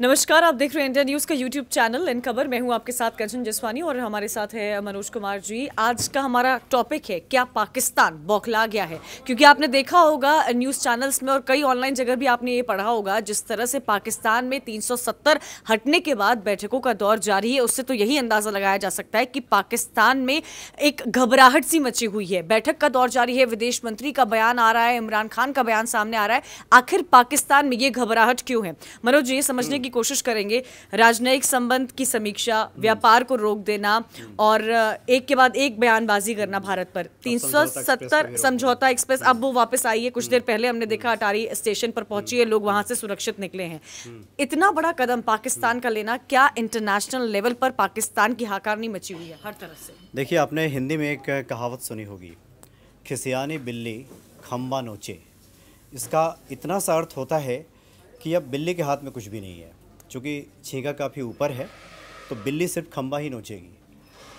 नमस्कार आप देख रहे हैं इंडिया न्यूज़ का यूट्यूब चैनल इन खबर मैं हूं आपके साथ कंचन जसवानी और हमारे साथ है मनोज कुमार जी आज का हमारा टॉपिक है क्या पाकिस्तान बौखला गया है क्योंकि आपने देखा होगा न्यूज़ चैनल्स में और कई ऑनलाइन जगह भी आपने ये पढ़ा होगा जिस तरह से पाकिस्तान में 370 हटने के बाद बैठकों का दौर जारी है उससे तो यही अंदाज़ा लगाया जा सकता है कि पाकिस्तान में एक घबराहट सी मची हुई है बैठक का दौर जारी है विदेश मंत्री का बयान आ रहा है इमरान खान का बयान सामने आ रहा है आखिर पाकिस्तान में ये घबराहट क्यों है मनोज ये समझने की कोशिश करेंगे राजनयिक संबंध की समीक्षा व्यापार को रोक देना और एक के बाद एक बयानबाजी करना भारत पर तीन समझौता एक्सप्रेस अब वो वापस आई है कुछ देर पहले हमने देखा अटारी स्टेशन पर पहुंची है लोग वहां से सुरक्षित निकले हैं इतना बड़ा कदम पाकिस्तान का लेना क्या इंटरनेशनल लेवल पर पाकिस्तान की हाकारनी मची हुई है हर तरह से देखिए आपने हिंदी में एक कहावत सुनी होगी खिसियानी बिल्ली खम्बा नोचे इसका इतना सा अर्थ होता है कि अब बिल्ली के हाथ में कुछ भी नहीं है चूँकि छेगा काफ़ी ऊपर है तो बिल्ली सिर्फ खम्बा ही नोचेगी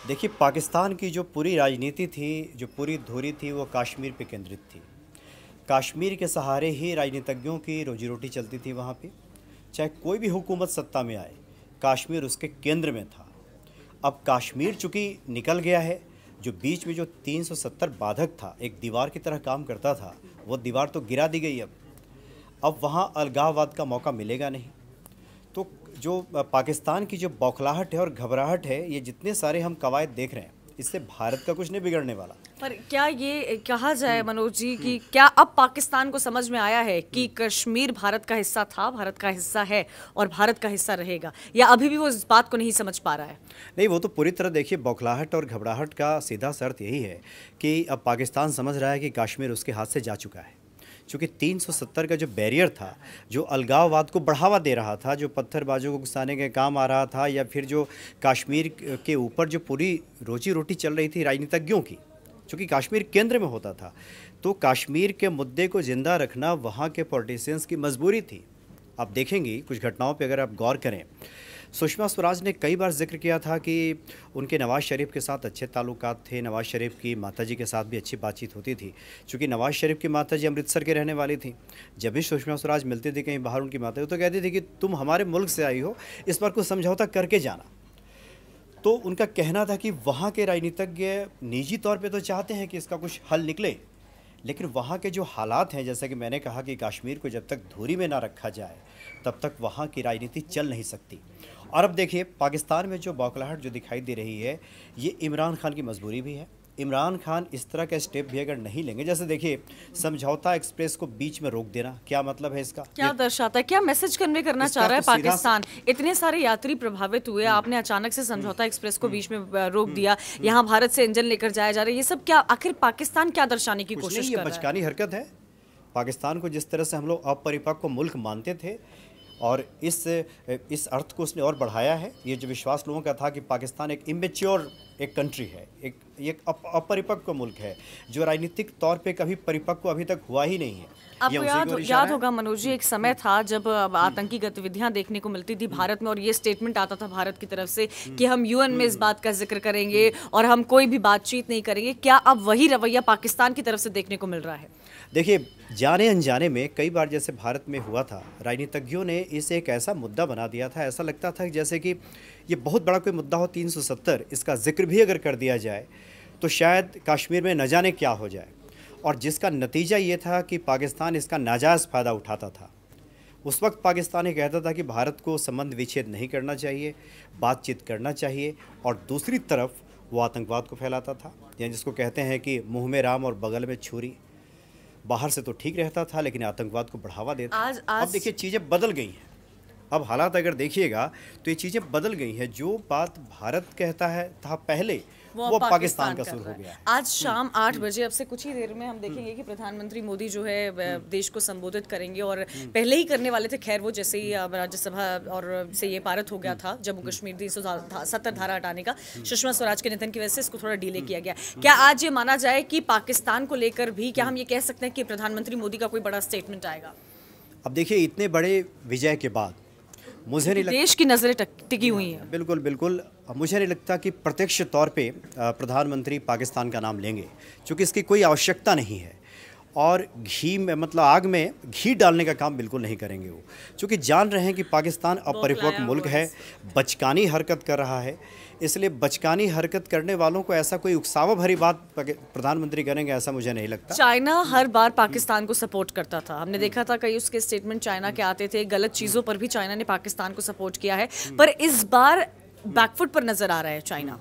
देखिए पाकिस्तान की जो पूरी राजनीति थी जो पूरी धुरी थी वो कश्मीर पे केंद्रित थी कश्मीर के सहारे ही राजनीतिज्ञों की रोजी रोटी चलती थी वहाँ पे चाहे कोई भी हुकूमत सत्ता में आए कश्मीर उसके केंद्र में था अब कश्मीर चूँकि निकल गया है जो बीच में जो 370 बाधक था एक दीवार की तरह काम करता था वो दीवार तो गिरा दी गई अब अब वहाँ अलगाववाद का मौका मिलेगा नहीं तो जो पाकिस्तान की जो बौखलाहट है और घबराहट है ये जितने सारे हम कवायद देख रहे हैं इससे भारत का कुछ नहीं बिगड़ने वाला पर क्या ये कहा जाए हम्म। मनोज जी कि हम्म। क्या अब पाकिस्तान को समझ में आया है कि हम्म। कश्मीर भारत का हिस्सा था भारत का हिस्सा है और भारत का हिस्सा रहेगा या अभी भी वो इस बात को नहीं समझ पा रहा है नहीं वो तो पूरी तरह देखिए बौखलाहट और घबराहट का सीधा शर्त यही है कि अब पाकिस्तान समझ रहा है कि कश्मीर उसके हाथ से जा चुका है चूँकि 370 का जो बैरियर था जो अलगाववाद को बढ़ावा दे रहा था जो पत्थरबाजों को घुसाने के काम आ रहा था या फिर जो कश्मीर के ऊपर जो पूरी रोजी रोटी चल रही थी राजनीतिज्ञों की चूँकि कश्मीर केंद्र में होता था तो कश्मीर के मुद्दे को ज़िंदा रखना वहाँ के पॉलिटिशियंस की मजबूरी थी आप देखेंगी कुछ घटनाओं पर अगर आप गौर करें सुषमा स्वराज ने कई बार जिक्र किया था कि उनके नवाज़ शरीफ के साथ अच्छे ताल्लुक थे नवाज़ शरीफ की माताजी के साथ भी अच्छी बातचीत होती थी चूँकि नवाज़ शरीफ की माताजी अमृतसर के रहने वाली थी जब भी सुषमा स्वराज मिलती थी कहीं बाहर उनकी माता तो कहती थी कि तुम हमारे मुल्क से आई हो इस पर कुछ समझौता करके जाना तो उनका कहना था कि वहाँ के राजनीतिज्ञ निजी तौर पे तो चाहते हैं कि इसका कुछ हल निकले लेकिन वहाँ के जो हालात हैं जैसा कि मैंने कहा कि कश्मीर को जब तक धूरी में ना रखा जाए तब तक वहाँ की राजनीति चल नहीं सकती और अब देखिए पाकिस्तान में जो बौखलाहट जो दिखाई दे रही है ये इमरान खान की मजबूरी भी है इमरान खान इस तरह का स्टेप भी अगर नहीं लेंगे जैसे देखिए समझौता एक्सप्रेस को बीच में रोक देना क्या मतलब है इसका क्या दर्शाता है क्या मैसेज कन्वे करना चाह रहा है तो पाकिस्तान इतने सारे यात्री प्रभावित हुए हम्म। आपने अचानक से समझौता हम्म। एक्सप्रेस को बीच में हम्म। रोक दिया यहाँ भारत से इंजन लेकर जाया जा रहा है ये सब क्या आखिर पाकिस्तान क्या दर्शाने की कोशिश कर बचकानी हरकत है पाकिस्तान को जिस तरह से हम लोग अपरिपक्व मुल्क मानते थे और इस इस अर्थ को उसने और बढ़ाया है ये जो विश्वास लोगों का था कि पाकिस्तान एक इमेच्योर एक कंट्री है एक एक अपरिपक्व मुल्क है जो राजनीतिक तौर पे कभी परिपक्व अभी तक हुआ ही नहीं है आपको याद याद होगा मनोज जी एक समय था जब हम्म। आतंकी गतिविधियां देखने को मिलती थी भारत में और ये स्टेटमेंट आता था भारत की तरफ से हम्म। कि हम यूएन में इस हम्म। बात का जिक्र करेंगे और हम कोई भी बातचीत नहीं करेंगे क्या अब वही रवैया पाकिस्तान की तरफ से देखने को मिल रहा है देखिए जाने अनजाने में कई बार जैसे भारत में हुआ था राजनीतिज्ञों ने इसे एक ऐसा मुद्दा बना दिया था ऐसा लगता था जैसे कि ये बहुत बड़ा कोई मुद्दा हो तीन इसका जिक्र फिर भी अगर कर दिया जाए तो शायद कश्मीर में न जाने क्या हो जाए और जिसका नतीजा ये था कि पाकिस्तान इसका नाजायज़ फ़ायदा उठाता था उस वक्त पाकिस्तान ये कहता था कि भारत को संबंध विच्छेद नहीं करना चाहिए बातचीत करना चाहिए और दूसरी तरफ वो आतंकवाद को फैलाता था या जिसको कहते हैं कि मुँह में राम और बगल में छुरी बाहर से तो ठीक रहता था लेकिन आतंकवाद को बढ़ावा देता आज, आज... अब देखिए चीज़ें बदल गई हैं अब हालात अगर देखिएगा तो ये चीज़ें बदल गई हैं जो बात भारत कहता है था पहले वो, वो पाकिस्तान का सुर हो गया आज हम्म। शाम आठ हम्म। बजे अब से कुछ ही देर में हम देखेंगे हम्म। कि प्रधानमंत्री मोदी जो है देश को संबोधित करेंगे और पहले ही करने वाले थे खैर वो जैसे ही राज्यसभा और से ये पारित हो गया था जम्मू कश्मीर तीन सत्तर धारा हटाने का सुषमा स्वराज के निधन की वजह से इसको थोड़ा डिले किया गया क्या आज ये माना जाए कि पाकिस्तान को लेकर भी क्या हम ये कह सकते हैं कि प्रधानमंत्री मोदी का कोई बड़ा स्टेटमेंट आएगा अब देखिए इतने बड़े विजय के बाद मुझे नहीं लगता देश की नज़रें टिकी हुई हैं बिल्कुल बिल्कुल मुझे नहीं लगता कि प्रत्यक्ष तौर पे प्रधानमंत्री पाकिस्तान का नाम लेंगे क्योंकि इसकी कोई आवश्यकता नहीं है और घी में मतलब आग में घी डालने का काम बिल्कुल नहीं करेंगे वो क्योंकि जान रहे हैं कि पाकिस्तान अपरिपक्व मुल्क है बचकानी हरकत कर रहा है इसलिए बचकानी हरकत करने वालों को ऐसा कोई उकसावा भरी बात प्रधानमंत्री करेंगे ऐसा मुझे नहीं लगता चाइना हर बार पाकिस्तान को सपोर्ट करता था हमने देखा था कई उसके स्टेटमेंट चाइना के आते थे गलत चीज़ों पर भी चाइना ने पाकिस्तान को सपोर्ट किया है पर इस बार बैकफुट पर नजर आ रहा है चाइना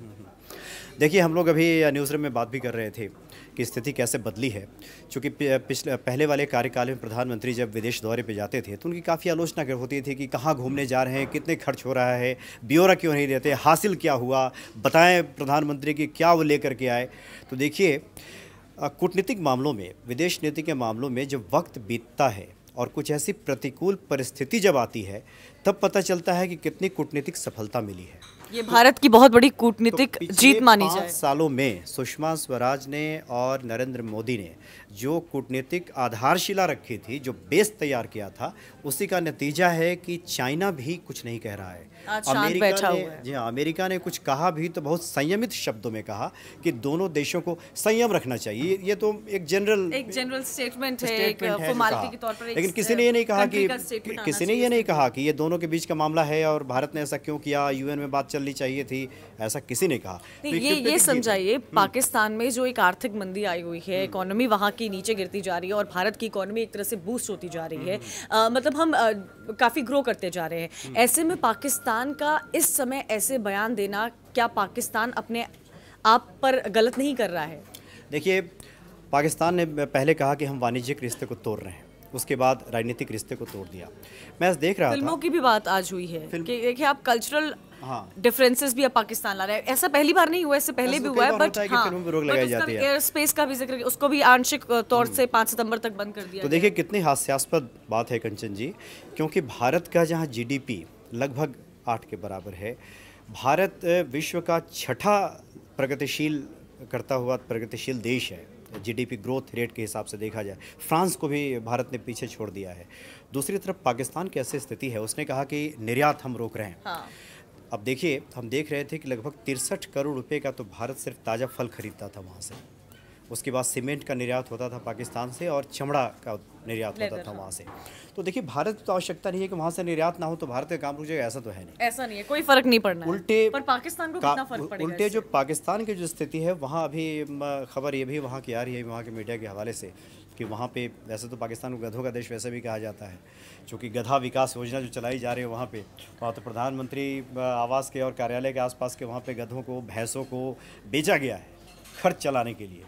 देखिए हम लोग अभी न्यूज़ रूम में बात भी कर रहे थे कि स्थिति कैसे बदली है क्योंकि पिछले पहले वाले कार्यकाल में प्रधानमंत्री जब विदेश दौरे पे जाते थे तो उनकी काफ़ी आलोचना होती थी कि कहाँ घूमने जा रहे हैं कितने खर्च हो रहा है ब्यौरा क्यों नहीं देते हासिल क्या हुआ बताएं प्रधानमंत्री कि क्या वो ले करके आए तो देखिए कूटनीतिक मामलों में विदेश नीति के मामलों में जब वक्त बीतता है और कुछ ऐसी प्रतिकूल परिस्थिति जब आती है तब पता चलता है कि कितनी कूटनीतिक सफलता मिली है ये भारत की बहुत बड़ी कूटनीतिक तो जीत मानी जाए सालों में सुषमा स्वराज ने और नरेंद्र मोदी ने जो कूटनीतिक आधारशिला रखी थी जो बेस तैयार किया था उसी का नतीजा है कि चाइना भी कुछ नहीं कह रहा है अमेरिका ने जी हाँ अमेरिका ने कुछ कहा भी तो बहुत संयमित शब्दों में कहा कि दोनों देशों को संयम रखना चाहिए ये तो एक जनरल एक जनरल स्टेटमेंट है लेकिन किसी ने ये नहीं कहा कि किसी ने ये नहीं कहा कि ये दोनों दोनों के बीच का मामला है और भारत ने ऐसा क्यों किया यूएन में बात चलनी चाहिए थी ऐसा किसी ने कहा तो ये ये समझाइए हम्म। पाकिस्तान में जो एक आर्थिक मंदी आई हुई है इकोनॉमी हम्म। वहाँ की नीचे गिरती जा रही है और भारत की इकोनॉमी एक तरह से बूस्ट होती जा रही है हम्म। मतलब हम काफी ग्रो करते जा रहे हैं ऐसे में पाकिस्तान का इस समय ऐसे बयान देना क्या पाकिस्तान अपने आप पर गलत नहीं कर रहा है देखिए पाकिस्तान ने पहले कहा कि हम वाणिज्यिक रिश्ते को तोड़ रहे हैं उसके बाद राजनीतिक रिश्ते को तोड़ दिया मैं आज देख रहा फिल्मों की भी बात आज हुई है कि देखिए आप कल्चरल डिफरेंसेस हाँ। भी अब पाकिस्तान ला रहे हैं ऐसा पहली बार नहीं हुआ इससे पहले भी तो हुआ है बट हाँ, एयर स्पेस का भी जिक्र उसको भी आंशिक तौर हम्म। से पाँच सितंबर तक बंद कर दिया तो देखिए कितनी हास्यास्पद बात है कंचन जी क्योंकि भारत का जहाँ जीडीपी लगभग आठ के बराबर है भारत विश्व का छठा प्रगतिशील करता हुआ प्रगतिशील देश है जीडीपी ग्रोथ रेट के हिसाब से देखा जाए फ्रांस को भी भारत ने पीछे छोड़ दिया है दूसरी तरफ पाकिस्तान की ऐसी स्थिति है उसने कहा कि निर्यात हम रोक रहे हैं हाँ। अब देखिए हम देख रहे थे कि लगभग तिरसठ करोड़ रुपए का तो भारत सिर्फ ताज़ा फल खरीदता था वहाँ से उसके बाद सीमेंट का निर्यात होता था पाकिस्तान से और चमड़ा का निर्यात होता था वहाँ से तो देखिए भारत तो आवश्यकता नहीं है कि वहाँ से निर्यात ना हो तो भारत का काम रुक जाएगा ऐसा तो है नहीं ऐसा नहीं है कोई फर्क नहीं पड़ना उल्टे पर पाकिस्तान को कितना फर्क पड़ेगा उल्टे जो पाकिस्तान की जो स्थिति है वहाँ अभी खबर ये भी वहाँ की आ रही है वहाँ के मीडिया के हवाले से कि वहाँ पे वैसे तो पाकिस्तान को गधों का देश वैसे भी कहा जाता है चूँकि गधा विकास योजना जो चलाई जा रही है वहाँ पे वहाँ तो प्रधानमंत्री आवास के और कार्यालय के आसपास के वहाँ पे गधों को भैंसों को बेचा गया है खर्च चलाने के लिए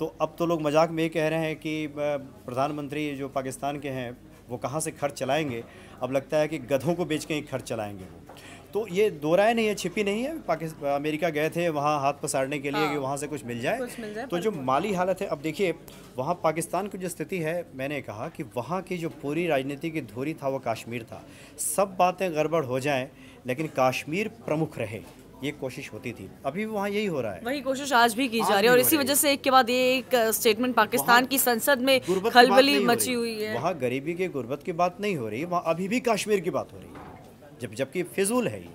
तो अब तो लोग मजाक में ये कह रहे हैं कि प्रधानमंत्री जो पाकिस्तान के हैं वो कहाँ से खर्च चलाएंगे अब लगता है कि गधों को बेच के ही खर्च चलाएंगे वो तो ये दो राय नहीं है छिपी नहीं है पाकिस्तान अमेरिका गए थे वहाँ हाथ पसारने के लिए हाँ। कि वहाँ से कुछ मिल जाए कुछ मिल जाए तो जो माली हालत है अब देखिए वहाँ पाकिस्तान की जो स्थिति है मैंने कहा कि वहाँ की जो पूरी राजनीति की धोरी था वो कश्मीर था सब बातें गड़बड़ हो जाएँ लेकिन कश्मीर प्रमुख रहे ये कोशिश होती थी अभी भी वहाँ यही हो रहा है वही कोशिश आज भी की जा रही है और इसी वजह से एक के बाद ये एक स्टेटमेंट पाकिस्तान की संसद में खलबली मची हुई है वहाँ गरीबी के गुर्बत की बात नहीं हो रही वहाँ अभी भी कश्मीर की बात हो रही है जब जबकि फिजूल है ये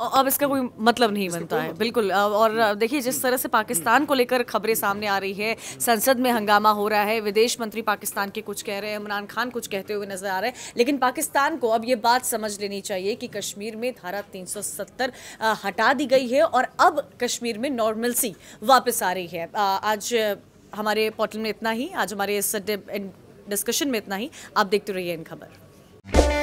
अब इसका कोई मतलब नहीं बनता है मतलब बिल्कुल और देखिए जिस तरह से पाकिस्तान को लेकर खबरें सामने आ रही है संसद में हंगामा हो रहा है विदेश मंत्री पाकिस्तान के कुछ कह रहे हैं इमरान खान कुछ कहते हुए नजर आ रहे हैं लेकिन पाकिस्तान को अब ये बात समझ लेनी चाहिए कि कश्मीर में धारा तीन हटा दी गई है और अब कश्मीर में नॉर्मलसी वापस आ रही है आज हमारे पोर्टल में इतना ही आज हमारे इस डिस्कशन में इतना ही आप देखते रहिए इन खबर